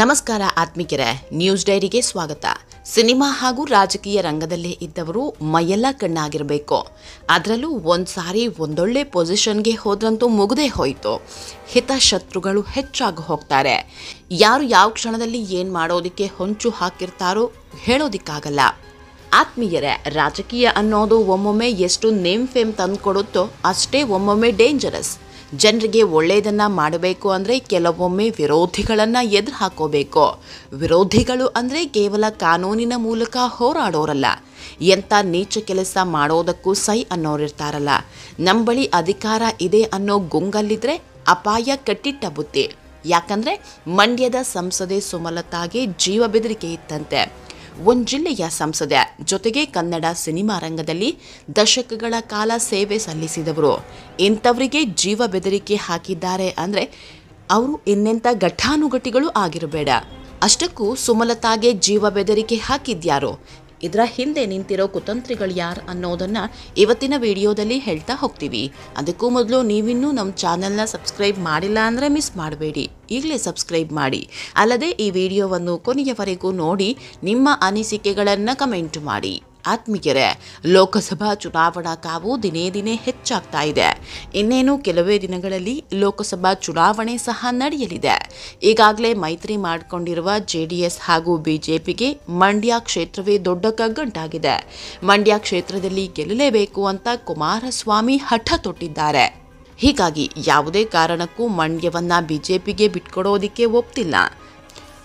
ನಮಸ್ಕಾರ ಆತ್ಮಿಕರೇ ನ್ಯೂಸ್ ಡೈರಿಗೆ ಸ್ವಾಗತ ಸಿನಿಮಾ ಹಾಗೂ ರಾಜಕೀಯ ರಂಗದಲ್ಲೇ ಇದ್ದವರು ಮೈಯೆಲ್ಲ ಕಣ್ಣಾಗಿರಬೇಕು ಅದರಲ್ಲೂ ಒಂದು ಸಾರಿ ಒಂದೊಳ್ಳೆ ಪೊಸಿಷನ್ಗೆ ಹೋದ್ರಂತೂ ಮುಗದೆ ಹೋಯಿತು ಹಿತಶತ್ರುಗಳು ಹೆಚ್ಚಾಗಿ ಹೋಗ್ತಾರೆ ಯಾರು ಯಾವ ಕ್ಷಣದಲ್ಲಿ ಏನು ಮಾಡೋದಕ್ಕೆ ಹೊಂಚು ಹಾಕಿರ್ತಾರೋ ಹೇಳೋದಿಕ್ಕಾಗಲ್ಲ ಆತ್ಮೀಯರೇ ರಾಜಕೀಯ ಅನ್ನೋದು ಒಮ್ಮೊಮ್ಮೆ ಎಷ್ಟು ನೇಮ್ ಫೇಮ್ ತಂದುಕೊಡುತ್ತೋ ಅಷ್ಟೇ ಒಮ್ಮೊಮ್ಮೆ ಡೇಂಜರಸ್ ಜನರಿಗೆ ಒಳ್ಳೆಯದನ್ನು ಮಾಡಬೇಕು ಅಂದರೆ ಕೆಲವೊಮ್ಮೆ ವಿರೋಧಿಗಳನ್ನು ಎದುರು ಹಾಕೋಬೇಕು ವಿರೋಧಿಗಳು ಅಂದರೆ ಕೇವಲ ಕಾನೂನಿನ ಮೂಲಕ ಹೋರಾಡೋರಲ್ಲ ಎಂಥ ನೀಚ ಕೆಲಸ ಮಾಡೋದಕ್ಕೂ ಸೈ ಅನ್ನೋರಿರ್ತಾರಲ್ಲ ನಮ್ಮ ಬಳಿ ಅಧಿಕಾರ ಇದೆ ಅನ್ನೋ ಗುಂಗಲ್ಲಿದ್ರೆ ಅಪಾಯ ಕಟ್ಟಿಟ್ಟ ಬುತ್ತಿ ಯಾಕಂದರೆ ಮಂಡ್ಯದ ಸಂಸದೆ ಸುಮಲತಾಗೆ ಜೀವ ಬೆದರಿಕೆ ಇತ್ತಂತೆ ಒಂದು ಜಿಲ್ಲೆಯ ಸಂಸದೆ ಜೊತೆಗೆ ಕನ್ನಡ ಸಿನಿಮಾ ರಂಗದಲ್ಲಿ ದಶಕಗಳ ಕಾಲ ಸೇವೆ ಸಲ್ಲಿಸಿದವರು ಇಂಥವರಿಗೆ ಜೀವ ಬೆದರಿಕೆ ಹಾಕಿದ್ದಾರೆ ಅಂದರೆ ಅವರು ಇನ್ನೆಂಥ ಘಟಾನುಘಟಿಗಳು ಆಗಿರಬೇಡ ಅಷ್ಟಕ್ಕೂ ಸುಮಲತಾಗೆ ಜೀವ ಬೆದರಿಕೆ ಹಾಕಿದ್ಯಾರು ಇದರ ಹಿಂದೆ ನಿಂತಿರೋ ಕುತಂತ್ರಿಗಳು ಯಾರು ಅನ್ನೋದನ್ನ ಇವತ್ತಿನ ವಿಡಿಯೋದಲ್ಲಿ ಹೇಳ್ತಾ ಹೋಗ್ತೀವಿ ಅದಕ್ಕೂ ಮೊದಲು ನೀವಿನ್ನೂ ನಮ್ಮ ಚಾನಲ್ನ ಸಬ್ಸ್ಕ್ರೈಬ್ ಮಾಡಿಲ್ಲ ಅಂದರೆ ಮಿಸ್ ಮಾಡಬೇಡಿ ಈಗಲೇ ಸಬ್ಸ್ಕ್ರೈಬ್ ಮಾಡಿ ಅಲ್ಲದೆ ಈ ವಿಡಿಯೋವನ್ನು ಕೊನೆಯವರೆಗೂ ನೋಡಿ ನಿಮ್ಮ ಅನಿಸಿಕೆಗಳನ್ನು ಕಮೆಂಟ್ ಮಾಡಿ ಆತ್ಮೀಯರೇ ಲೋಕಸಭಾ ಚುನಾವಣಾ ಕಾವು ದಿನೇ ದಿನೇ ಹೆಚ್ಚಾಗ್ತಾ ಇದೆ ಇನ್ನೇನು ಕೆಲವೇ ದಿನಗಳಲ್ಲಿ ಲೋಕಸಭಾ ಚುನಾವಣೆ ಸಹ ನಡೆಯಲಿದೆ ಈಗಾಗಲೇ ಮೈತ್ರಿ ಮಾಡಿಕೊಂಡಿರುವ ಜೆ ಡಿ ಎಸ್ ಹಾಗೂ ಬಿಜೆಪಿಗೆ ಮಂಡ್ಯ ಕ್ಷೇತ್ರವೇ ದೊಡ್ಡ ಕಗ್ಗಂಟಾಗಿದೆ ಮಂಡ್ಯ ಕ್ಷೇತ್ರದಲ್ಲಿ ಗೆಲ್ಲಲೇಬೇಕು ಅಂತ ಕುಮಾರಸ್ವಾಮಿ ಹಠ ತೊಟ್ಟಿದ್ದಾರೆ ಹೀಗಾಗಿ ಯಾವುದೇ ಕಾರಣಕ್ಕೂ ಮಂಡ್ಯವನ್ನು ಬಿಜೆಪಿಗೆ ಬಿಟ್ಕೊಡೋದಿಕ್ಕೆ ಒಪ್ತಿಲ್ಲ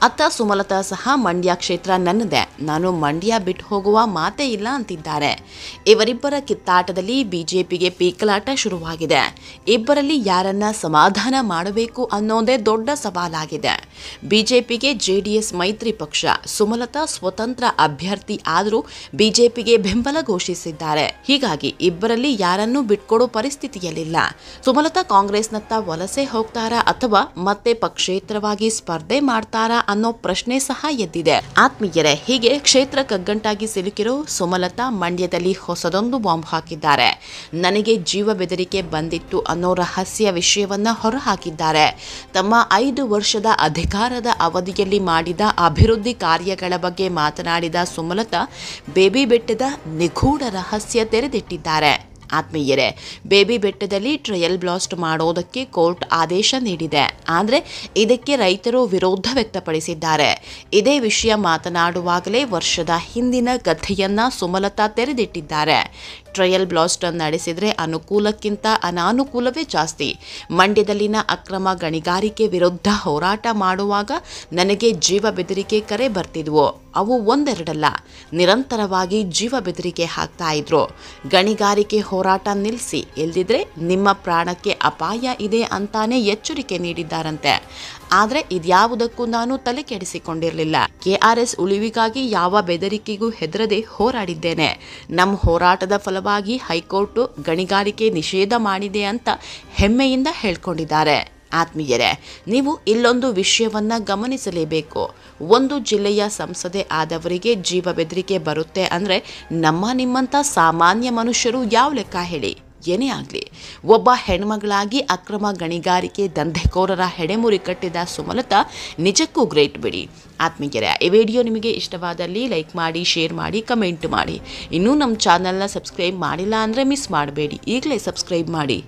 ಅತ್ತ ಸುಮಲತಾ ಸಹ ಮಂಡ್ಯ ಕ್ಷೇತ್ರ ನನ್ನದೇ ನಾನು ಮಂಡ್ಯ ಬಿಟ್ಟು ಹೋಗುವ ಮಾತೇ ಇಲ್ಲ ಅಂತಿದ್ದಾರೆ ಇವರಿಬ್ಬರ ಕಿತ್ತಾಟದಲ್ಲಿ ಬಿಜೆಪಿಗೆ ಪೀಕಲಾಟ ಶುರುವಾಗಿದೆ ಇಬ್ಬರಲ್ಲಿ ಯಾರನ್ನ ಸಮಾಧಾನ ಮಾಡಬೇಕು ಅನ್ನೋದೇ ದೊಡ್ಡ ಸವಾಲಾಗಿದೆ ಬಿಜೆಪಿಗೆ ಜೆಡಿಎಸ್ ಮೈತ್ರಿ ಪಕ್ಷ ಸುಮಲತಾ ಸ್ವತಂತ್ರ ಅಭ್ಯರ್ಥಿ ಆದರೂ ಬಿಜೆಪಿಗೆ ಬೆಂಬಲ ಘೋಷಿಸಿದ್ದಾರೆ ಹೀಗಾಗಿ ಇಬ್ಬರಲ್ಲಿ ಯಾರನ್ನೂ ಬಿಟ್ಕೊಡೋ ಪರಿಸ್ಥಿತಿಯಲ್ಲಿಲ್ಲ ಸುಮಲತಾ ಕಾಂಗ್ರೆಸ್ನತ್ತ ವಲಸೆ ಹೋಗ್ತಾರಾ ಅಥವಾ ಮತ್ತೆ ಪಕ್ಷೇತರವಾಗಿ ಸ್ಪರ್ಧೆ ಮಾಡ್ತಾರಾ ಅನ್ನೋ ಪ್ರಶ್ನೆ ಸಹ ಎದ್ದಿದೆ ಆತ್ಮೀಯರೇ ಹೀಗೆ ಕ್ಷೇತ್ರ ಕಗ್ಗಂಟಾಗಿ ಸಿಲುಕಿರೋ ಸುಮಲತಾ ಮಂಡ್ಯದಲ್ಲಿ ಹೊಸದೊಂದು ಬಾಂಬ್ ಹಾಕಿದ್ದಾರೆ ನನಗೆ ಜೀವ ಬೆದರಿಕೆ ಬಂದಿತ್ತು ಅನ್ನೋ ರಹಸ್ಯ ವಿಷಯವನ್ನ ಹೊರಹಾಕಿದ್ದಾರೆ ತಮ್ಮ ಐದು ವರ್ಷದ ಅಧಿಕ ಅಧಿಕಾರದ ಅವಧಿಯಲ್ಲಿ ಮಾಡಿದ ಅಭಿವೃದ್ಧಿ ಕಾರ್ಯಗಳ ಬಗ್ಗೆ ಮಾತನಾಡಿದ ಸುಮಲತಾ ಬೇಬಿ ಬೆಟ್ಟದ ನಿಗೂಢ ರಹಸ್ಯ ತೆರೆದಿಟ್ಟಿದ್ದಾರೆ ಆತ್ಮೀಯರೇ ಬೇಬಿ ಬೆಟ್ಟದಲ್ಲಿ ಟ್ರಯಲ್ ಬ್ಲಾಸ್ಟ್ ಮಾಡೋದಕ್ಕೆ ಕೋರ್ಟ್ ಆದೇಶ ನೀಡಿದೆ ಆದರೆ ಇದಕ್ಕೆ ರೈತರು ವಿರೋಧ ವ್ಯಕ್ತಪಡಿಸಿದ್ದಾರೆ ಇದೇ ವಿಷಯ ಮಾತನಾಡುವಾಗಲೇ ವರ್ಷದ ಹಿಂದಿನ ಕಥೆಯನ್ನ ಸುಮಲತಾ ತೆರೆದಿಟ್ಟಿದ್ದಾರೆ ಟ್ರಯಲ್ ಬ್ಲಾಸ್ಟ್ ನಡೆಸಿದರೆ ಅನುಕೂಲಕ್ಕಿಂತ ಅನಾನುಕೂಲವೇ ಜಾಸ್ತಿ ಮಂಡ್ಯದಲ್ಲಿನ ಅಕ್ರಮ ಗಣಿಗಾರಿಕೆ ವಿರುದ್ಧ ಹೋರಾಟ ಮಾಡುವಾಗ ನನಗೆ ಜೀವ ಬೆದರಿಕೆ ಕರೆ ಬರ್ತಿದ್ವು ಅವು ಒಂದೆರಡಲ್ಲ ನಿರಂತರವಾಗಿ ಜೀವ ಬೆದರಿಕೆ ಹಾಕ್ತಾ ಇದ್ರು ಗಣಿಗಾರಿಕೆ ಹೋರಾಟ ನಿಲ್ಲಿಸಿ ಎಲ್ದಿದ್ರೆ ನಿಮ್ಮ ಪ್ರಾಣಕ್ಕೆ ಅಪಾಯ ಇದೆ ಅಂತಾನೆ ಎಚ್ಚರಿಕೆ ನೀಡಿದ್ದಾರಂತೆ ಆದರೆ ಇದ್ಯಾವುದಕ್ಕೂ ನಾನು ತಲೆ ಕೆಡಿಸಿಕೊಂಡಿರಲಿಲ್ಲ ಕೆಆರ್ಎಸ್ ಉಳಿವಿಗಾಗಿ ಯಾವ ಬೆದರಿಕೆಗೂ ಹೆದರದೆ ಹೋರಾಡಿದ್ದೇನೆ ನಮ್ಮ ಹೋರಾಟದ ಫಲವಾಗಿ ಹೈಕೋರ್ಟ್ ಗಣಿಗಾರಿಕೆ ನಿಷೇಧ ಮಾಡಿದೆ ಅಂತ ಹೆಮ್ಮೆಯಿಂದ ಹೇಳ್ಕೊಂಡಿದ್ದಾರೆ ಆತ್ಮೀಯರೇ ನೀವು ಇಲ್ಲೊಂದು ವಿಷಯವನ್ನು ಗಮನಿಸಲೇಬೇಕು ಒಂದು ಜಿಲ್ಲೆಯ ಸಂಸದೆ ಆದವರಿಗೆ ಜೀವ ಬೆದರಿಕೆ ಬರುತ್ತೆ ಅಂದರೆ ನಮ್ಮ ನಿಮ್ಮಂಥ ಸಾಮಾನ್ಯ ಮನುಷ್ಯರು ಯಾವ ಲೆಕ್ಕ ಹೇಳಿ ಏನೇ ಆಗಲಿ ಒಬ್ಬ ಹೆಣ್ಮಗಳಾಗಿ ಅಕ್ರಮ ಗಣಿಗಾರಿಕೆ ದಂಧೆಕೋರರ ಹೆಡೆಮುರಿ ಕಟ್ಟಿದ ಸುಮಲತಾ ನಿಜಕ್ಕೂ ಗ್ರೇಟ್ ಬಿಡಿ ಆತ್ಮೀಯರೇ ಈ ವಿಡಿಯೋ ನಿಮಗೆ ಇಷ್ಟವಾದಲ್ಲಿ ಲೈಕ್ ಮಾಡಿ ಶೇರ್ ಮಾಡಿ ಕಮೆಂಟ್ ಮಾಡಿ ಇನ್ನೂ ನಮ್ಮ ಚಾನಲ್ನ ಸಬ್ಸ್ಕ್ರೈಬ್ ಮಾಡಿಲ್ಲ ಅಂದರೆ ಮಿಸ್ ಮಾಡಬೇಡಿ ಈಗಲೇ ಸಬ್ಸ್ಕ್ರೈಬ್ ಮಾಡಿ